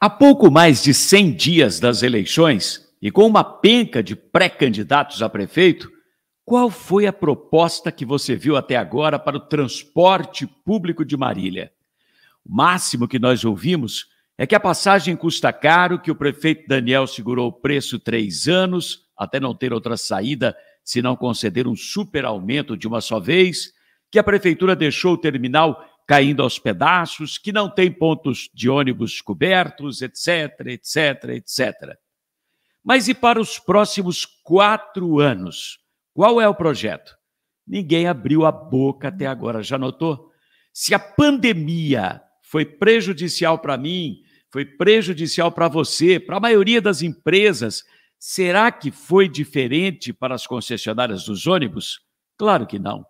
Há pouco mais de 100 dias das eleições e com uma penca de pré-candidatos a prefeito, qual foi a proposta que você viu até agora para o transporte público de Marília? O máximo que nós ouvimos é que a passagem custa caro, que o prefeito Daniel segurou o preço três anos, até não ter outra saída se não conceder um super aumento de uma só vez, que a prefeitura deixou o terminal caindo aos pedaços, que não tem pontos de ônibus cobertos, etc, etc, etc. Mas e para os próximos quatro anos? Qual é o projeto? Ninguém abriu a boca até agora, já notou? Se a pandemia foi prejudicial para mim, foi prejudicial para você, para a maioria das empresas, será que foi diferente para as concessionárias dos ônibus? Claro que não.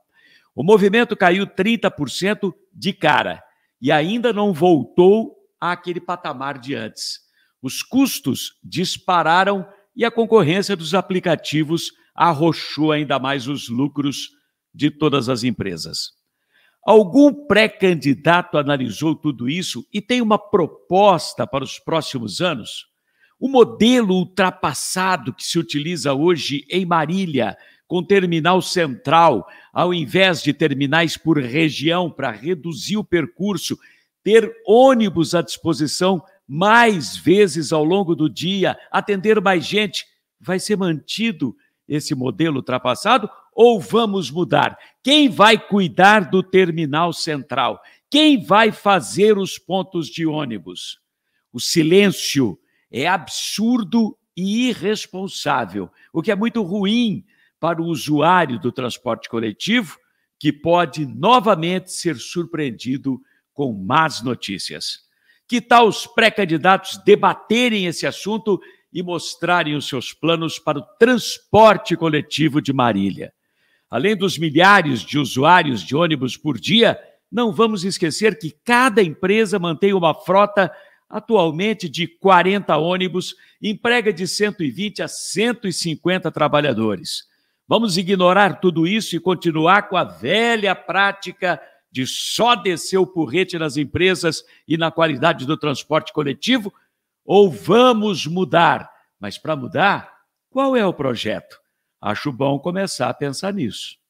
O movimento caiu 30% de cara e ainda não voltou àquele patamar de antes. Os custos dispararam e a concorrência dos aplicativos arrochou ainda mais os lucros de todas as empresas. Algum pré-candidato analisou tudo isso e tem uma proposta para os próximos anos? O modelo ultrapassado que se utiliza hoje em Marília com terminal central, ao invés de terminais por região, para reduzir o percurso, ter ônibus à disposição mais vezes ao longo do dia, atender mais gente. Vai ser mantido esse modelo ultrapassado ou vamos mudar? Quem vai cuidar do terminal central? Quem vai fazer os pontos de ônibus? O silêncio é absurdo e irresponsável, o que é muito ruim para o usuário do transporte coletivo, que pode novamente ser surpreendido com más notícias. Que tal os pré-candidatos debaterem esse assunto e mostrarem os seus planos para o transporte coletivo de Marília? Além dos milhares de usuários de ônibus por dia, não vamos esquecer que cada empresa mantém uma frota atualmente de 40 ônibus, emprega de 120 a 150 trabalhadores. Vamos ignorar tudo isso e continuar com a velha prática de só descer o porrete nas empresas e na qualidade do transporte coletivo? Ou vamos mudar? Mas para mudar, qual é o projeto? Acho bom começar a pensar nisso.